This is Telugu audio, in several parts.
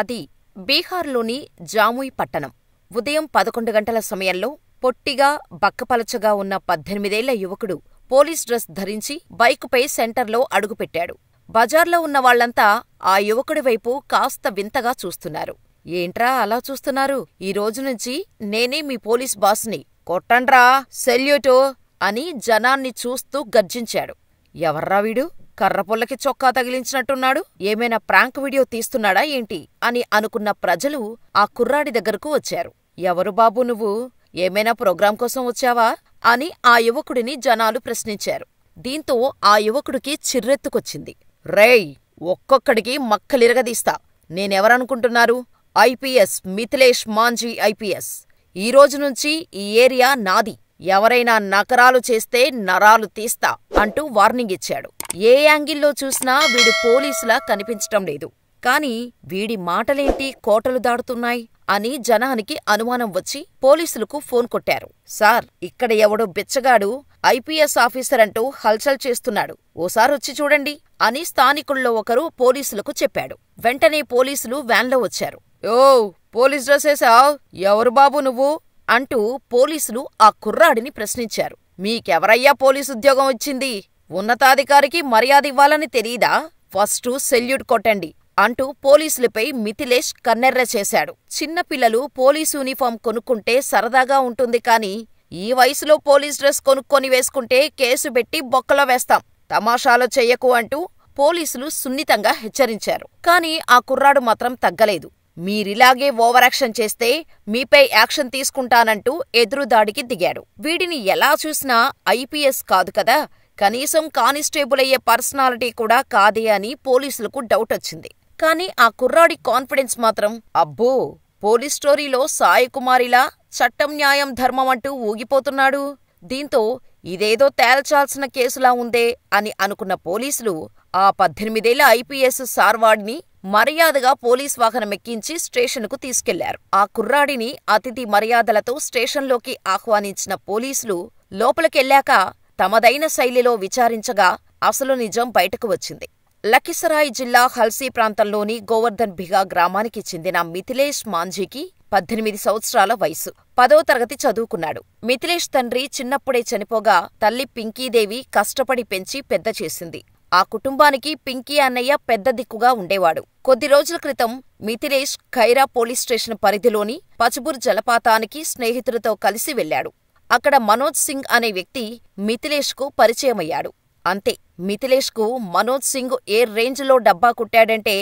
అది బీహార్లోని జాముయ్ పట్టణం ఉదయం పదకొండు గంటల సమయంలో పొట్టిగా బక్కపలచగా ఉన్న పద్దెనిమిదేళ్ల యువకుడు పోలీస్ డ్రెస్ ధరించి బైకుపై సెంటర్లో అడుగుపెట్టాడు బజార్లో ఉన్న వాళ్లంతా ఆ యువకుడి వైపు కాస్త వింతగా చూస్తున్నారు ఏంట్రా అలా చూస్తున్నారు ఈ రోజునుంచి నుంచి నేనే మీ పోలీస్ బాస్ని కొట్టండ్రా సెల్యూటో అని జనాన్ని చూస్తూ గర్జించాడు ఎవర్రా వీడు కర్రపుల్లకి చొక్కా తగిలించినట్టున్నాడు ఏమైనా ప్రాంక్ వీడియో తీస్తున్నాడా ఏంటి అని అనుకున్న ప్రజలు ఆ కుర్రాడి దగ్గరకు వచ్చారు ఎవరు బాబు నువ్వు ఏమైనా ప్రోగ్రాం కోసం వచ్చావా అని ఆ యువకుడిని జనాలు ప్రశ్నించారు దీంతో ఆ యువకుడికి చిర్రెత్తుకొచ్చింది రేయ్ ఒక్కొక్కడికి మక్కలిరగదీస్తా నేనెవరనుకుంటున్నారు ఐపీఎస్ మిథిలేష్ మాంజీ ఐపీఎస్ ఈ రోజు నుంచి ఈ ఏరియా నాది ఎవరైనా నకరాలు చేస్తే నరాలు తీస్తా అంటూ వార్నింగ్ ఇచ్చాడు ఏ యాంగిల్లో చూసినా వీడు పోలీసులా కనిపించటం లేదు కాని వీడి మాటలేంటి కోటలు దాడుతున్నాయి అని జనానికి అనుమానం వచ్చి పోలీసులకు ఫోన్ కొట్టారు సార్ ఇక్కడ ఎవడో బిచ్చగాడు ఐపీఎస్ ఆఫీసర్ అంటూ హల్చల్ చేస్తున్నాడు ఓసారొచ్చి చూడండి అని స్థానికుల్లో ఒకరు పోలీసులకు చెప్పాడు వెంటనే పోలీసులు వ్యాన్లో వచ్చారు ఓ పోలీస్ డ్రెస్ వేసావ్ ఎవరు బాబు నువ్వు అంటూ పోలీసులు ఆ కుర్రాడిని ప్రశ్నించారు మీకెవరయ్యా పోలీసు ఉద్యోగం వచ్చింది ఉన్నతాధికారికి మర్యాద ఇవ్వాలని తెలీదా ఫస్టు సెల్యూట్ కొట్టండి అంటూ పోలీసులపై మిథిలేష్ కన్నెర్ర చేశాడు చిన్నపిల్లలు పోలీసు యూనిఫాం కొనుక్కుంటే సరదాగా ఉంటుంది కాని ఈ వయసులో పోలీస్ డ్రెస్ కొనుక్కొని వేసుకుంటే కేసు పెట్టి బొక్కలో వేస్తాం తమాషాలో చెయ్యకు అంటూ పోలీసులు సున్నితంగా హెచ్చరించారు కాని ఆ కుర్రాడు మాత్రం తగ్గలేదు మీరిలాగే ఓవరాక్షన్ చేస్తే మీపై యాక్షన్ తీసుకుంటానంటూ ఎదురుదాడికి దిగాడు వీడిని ఎలా చూసినా ఐపీఎస్ కాదు కదా కనీసం కానిస్టేబుల్ అయ్యే పర్సనాలిటీ కూడా కాదే అని పోలీసులకు డౌట్ వచ్చింది కానీ ఆ కుర్రాడి కాన్ఫిడెన్స్ మాత్రం అబ్బో పోలీస్ స్టోరీలో సాయికుమారిలా చట్టం న్యాయం ధర్మం అంటూ ఊగిపోతున్నాడు దీంతో ఇదేదో తేల్చాల్సిన కేసులా ఉందే అని అనుకున్న పోలీసులు ఆ పద్దెనిమిదేళ్ల ఐపీఎస్ సార్వాడ్ని మర్యాదగా పోలీస్ వాహనం ఎక్కించి స్టేషన్కు తీసుకెళ్లారు ఆ కుర్రాడిని అతిథి మర్యాదలతో స్టేషన్లోకి ఆహ్వానించిన పోలీసులు లోపలికెళ్లాక తమదైన శైలిలో విచారించగా అసలు నిజం బయటకు వచ్చింది లఖిసరాయ్ జిల్లా హల్సీ ప్రాంతంలోని గోవర్ధన్ భిగా గ్రామానికి చెందిన మిథిలేష్ మాంజీకి పద్దెనిమిది సంవత్సరాల వయసు పదో తరగతి చదువుకున్నాడు మిథిలేష్ తండ్రి చిన్నప్పుడే చనిపోగా తల్లి పింకీదేవి కష్టపడి పెంచి పెద్ద చేసింది ఆ కుటుంబానికి పింకీ అన్నయ్య పెద్ద దిక్కుగా ఉండేవాడు కొద్ది రోజుల క్రితం మిథిలేష్ ఖైరా పోలీస్ స్టేషన్ పరిధిలోని పచుబుర్ జలపాతానికి స్నేహితులతో కలిసి వెళ్లాడు అక్కడ మనోజ్ సింగ్ అనే వ్యక్తి మిథిలేష్కు పరిచయమయ్యాడు అంతే మిథిలేష్కు మనోజ్ సింగ్ ఏ రేంజ్లో డబ్బా కుట్టాడంటే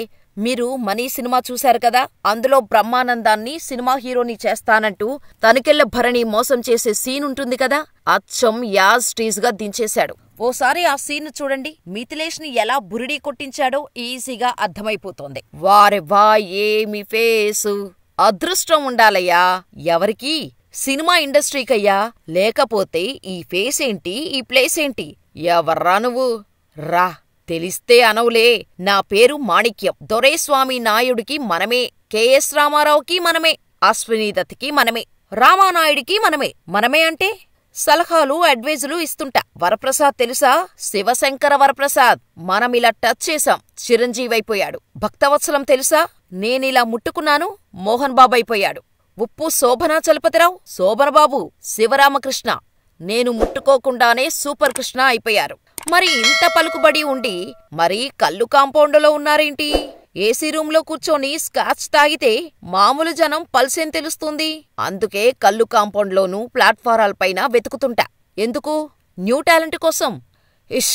మీరు మనీ సినిమా చూశారు కదా అందులో బ్రహ్మానందాన్ని సినిమా హీరోని చేస్తానంటూ తనకెళ్ల భరణి మోసం చేసే సీన్ ఉంటుంది కదా అచ్చం యాజ్ స్టీజ్గా గా దించేశాడు ఓసారి ఆ సీన్ చూడండి మిథిలేష్ ని ఎలా బురిడీ కొట్టించాడో ఈజీగా అర్థమైపోతోంది వారెవా ఏమి ఫేసు అదృష్టం ఉండాలయ్యా ఎవరికి సినిమా ఇండస్ట్రీకయ్యా లేకపోతే ఈ ఫేస్ ఏంటి ఈ ప్లేస్ ఏంటి ఎవర్రా నువ్వు రా తెలిస్తే అనవులే నా పేరు మాణిక్యం దొరేస్వామి నాయుడికి మనమే కెఎస్ రామారావుకి మనమే అశ్వినీదత్కి మనమే రామానాయుడికి మనమే మనమే అంటే సలహాలు అడ్వైజులు ఇస్తుంటా వరప్రసాద్ తెలుసా శివశంకర వరప్రసాద్ మనమిలా టచ్ చేశాం చిరంజీవైపోయాడు భక్తవత్సలం తెలుసా నేనిలా ముట్టుకున్నాను మోహన్ బాబైపోయాడు ఉప్పు శోభనా చలపతిరావు శోభనబాబు శివరామకృష్ణ నేను ముట్టుకోకుండానే సూపర్ కృష్ణ అయిపోయారు మరి ఇంత పలుకుబడి ఉండి మరీ కళ్ళు కాంపౌండ్లో ఉన్నారేంటి ఏసీ రూమ్లో కూర్చొని స్కాచ్ తాగితే మామూలు జనం పల్సేం తెలుస్తుంది అందుకే కళ్ళు కాంపౌండ్లోనూ ప్లాట్ఫారాలపైన వెతుకుతుంటా ఎందుకు న్యూ టాలెంట్ కోసం ఇష్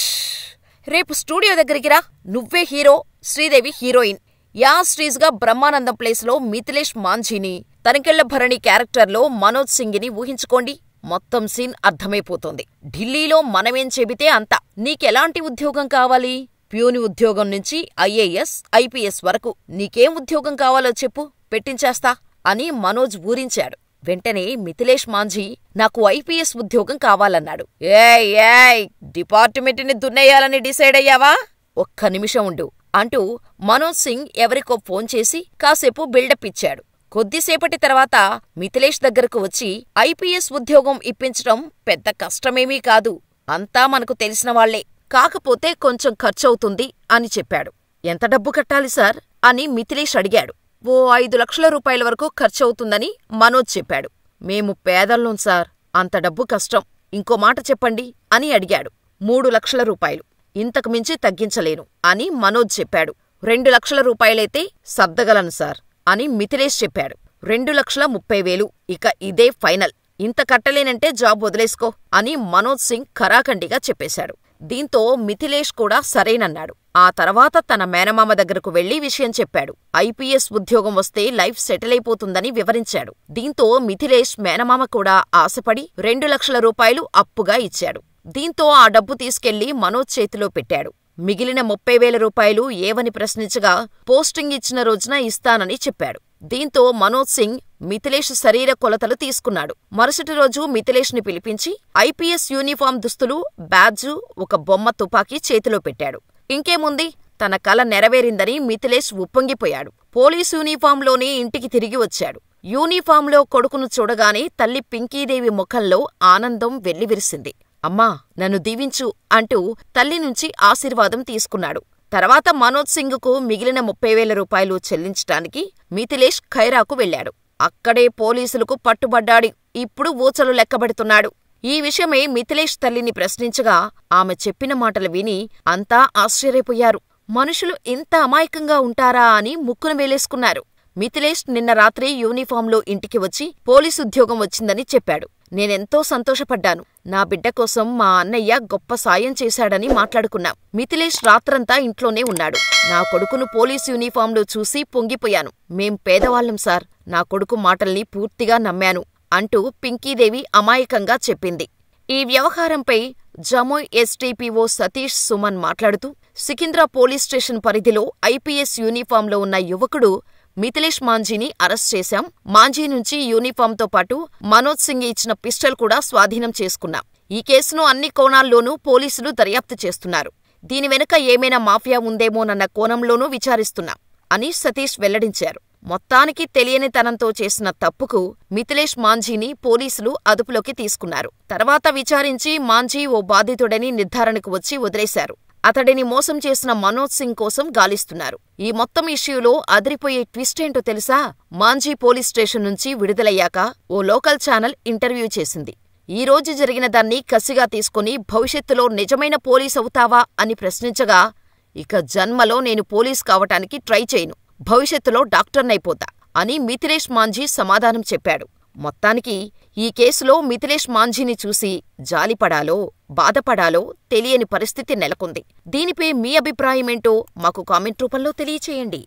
రేపు స్టూడియో దగ్గరికి రా నువ్వే హీరో శ్రీదేవి హీరోయిన్ యా శ్రీజ్గా బ్రహ్మానందం ప్లేస్లో మిథిలేష్ మాంఝీని తనికెళ్ల భరణి క్యారెక్టర్లో మనోజ్ సింగిని ఊహించుకోండి మొత్తం సీన్ అర్థమైపోతుంది ఢిల్లీలో మనమేం చెబితే అంత నీకెలాంటి ఉద్యోగం కావాలి ప్యూని ఉద్యోగం నుంచి ఐఏఎస్ ఐపీఎస్ వరకు నీకేం ఉద్యోగం కావాలో చెప్పు పెట్టించేస్తా అని మనోజ్ ఊరించాడు వెంటనే మిథిలేష్ మాంజీ నాకు ఐపీఎస్ ఉద్యోగం కావాలన్నాడు ఏయ్ ఏయ్ డిపార్ట్మెంట్ని దున్నేయాలని డిసైడ్ అయ్యావా ఒక్క నిమిషం ఉండు అంటూ మనోజ్ సింగ్ ఎవరికో ఫోన్ చేసి కాసేపు బిల్డప్ ఇచ్చాడు కొద్దిసేపటి తర్వాత మిథిలేష్ దగ్గరకు వచ్చి ఐపీఎస్ ఉద్యోగం ఇప్పించడం పెద్ద కష్టమేమీ కాదు అంతా మనకు తెలిసిన వాళ్లే కాకపోతే కొంచెం ఖర్చవుతుంది అని చెప్పాడు ఎంత డబ్బు కట్టాలి సార్ అని మిథిలేష్ అడిగాడు ఓ ఐదు లక్షల రూపాయల వరకు ఖర్చవుతుందని మనోజ్ చెప్పాడు మేము పేదల్లోం సార్ అంత డబ్బు కష్టం ఇంకో మాట చెప్పండి అని అడిగాడు మూడు లక్షల రూపాయలు ఇంతకుమించి తగ్గించలేను అని మనోజ్ చెప్పాడు రెండు లక్షల రూపాయలైతే సర్దగలను సార్ అని మిథిలేష్ చెప్పాడు రెండు లక్షల ముప్పై వేలు ఇక ఇదే ఫైనల్ ఇంత కట్టలేనంటే జాబ్ వదిలేసుకో అని మనోజ్ సింగ్ ఖరాఖండిగా చెప్పేశాడు దీంతో మిథిలేష్ కూడా సరేనన్నాడు ఆ తర్వాత తన మేనమామ దగ్గరకు వెళ్లి విషయం చెప్పాడు ఐపీఎస్ ఉద్యోగం వస్తే లైఫ్ సెటిల్ అయిపోతుందని వివరించాడు దీంతో మిథిలేష్ మేనమామ కూడా ఆశపడి రెండు లక్షల రూపాయలు అప్పుగా ఇచ్చాడు దీంతో ఆ డబ్బు తీసుకెళ్లి మనోజ్ చేతిలో పెట్టాడు మిగిలిన ముప్పై వేల రూపాయలు ఏవని ప్రశ్నించగా పోస్టింగ్ ఇచ్చిన రోజున ఇస్తానని చెప్పాడు దీంతో మనోజ్ సింగ్ మిథిలేష్ శరీర కొలతలు తీసుకున్నాడు మరుసటి రోజు మిథిలేష్ ని పిలిపించి ఐపీఎస్ యూనిఫామ్ దుస్తులు బ్యాడ్జు ఒక బొమ్మ తుపాకీ చేతిలో పెట్టాడు ఇంకేముంది తన కల నెరవేరిందని మిథిలేష్ ఉప్పొంగిపోయాడు పోలీస్ యూనిఫామ్లోనే ఇంటికి తిరిగి వచ్చాడు యూనిఫామ్లో కొడుకును చూడగానే తల్లి పింకీదేవి ముఖంలో ఆనందం వెల్లివిరిసింది అమ్మా నన్ను దీవించు అంటూ తల్లి నుంచి ఆశీర్వాదం తీసుకున్నాడు తర్వాత మనోజ్ సింగ్కు మిగిలిన ముప్పై వేల రూపాయలు చెల్లించటానికి మిథిలేష్ ఖైరాకు వెళ్లాడు అక్కడే పోలీసులకు పట్టుబడ్డాడు ఇప్పుడు ఊచలు లెక్కబెడుతున్నాడు ఈ విషయమై మిథిలేష్ తల్లిని ప్రశ్నించగా ఆమె చెప్పిన మాటలు విని అంతా ఆశ్చర్యపోయారు మనుషులు ఇంత అమాయకంగా ఉంటారా అని ముక్కును వేలేసుకున్నారు మిథిలేష్ నిన్న రాత్రి యూనిఫాంలో ఇంటికి వచ్చి పోలీసుద్యోగం వచ్చిందని చెప్పాడు నేనెంతో సంతోషపడ్డాను నా బిడ్డ కోసం మా అన్నయ్య గొప్ప సాయం చేశాడని మాట్లాడుకున్నాం మిథిలేష్ రాత్రంతా ఇంట్లోనే ఉన్నాడు నా కొడుకును పోలీసు యూనిఫామ్లో చూసి పొంగిపోయాను మేం పేదవాళ్లం సార్ నా కొడుకు మాటల్ని పూర్తిగా నమ్మాను అంటూ పింకీదేవి అమాయకంగా చెప్పింది ఈ వ్యవహారంపై జమోయ్ ఎస్టీపీఓ సతీష్ సుమన్ మాట్లాడుతూ సికింద్రా పోలీస్ స్టేషన్ పరిధిలో ఐపీఎస్ యూనిఫామ్లో ఉన్న యువకుడు మిథిలేష్ మాంజీని అరెస్ట్ చేశాం మాంజీ నుంచి యూనిఫామ్తో పాటు మనోజ్ సింగ్ ఇచ్చిన పిస్టల్ కూడా స్వాధీనం చేసుకున్నాం ఈ కేసును అన్ని కోణాల్లోనూ పోలీసులు దర్యాప్తు చేస్తున్నారు దీని వెనుక ఏమైనా మాఫియా ఉందేమోనన్న కోణంలోనూ విచారిస్తున్నాం అని సతీష్ వెల్లడించారు మొత్తానికి తెలియని తనంతో చేసిన తప్పుకు మిథిలేష్ మాంఝీని పోలీసులు అదుపులోకి తీసుకున్నారు తర్వాత విచారించి మాంఝీ ఓ బాధితుడని నిర్ధారణకు వచ్చి వదిలేశారు అతడిని మోసం చేసిన మనోజ్ సింగ్ కోసం గాలిస్తున్నారు ఈ మొత్తం ఇష్యూలో అదిరిపోయే ట్విస్ట్ ఏంటో తెలుసా మాంజీ పోలీస్ స్టేషన్ నుంచి విడుదలయ్యాక ఓ లోకల్ ఛానల్ ఇంటర్వ్యూ చేసింది ఈ రోజు జరిగిన దాన్ని కసిగా తీసుకుని భవిష్యత్తులో నిజమైన పోలీస్ అవుతావా అని ప్రశ్నించగా ఇక జన్మలో నేను పోలీస్ కావటానికి ట్రై చేయను భవిష్యత్తులో డాక్టర్నైపోతా అని మిథిలేష్ మాంజీ సమాధానం చెప్పాడు మొత్తానికి ఈ కేసులో మిథిలేష్ మాంఝీని చూసి జాలిపడాలో బాధపడాలో తెలియని పరిస్థితి నెలకొంది దీనిపై మీ అభిప్రాయమేంటో మాకు కామెంట్ రూపంలో తెలియచేయండి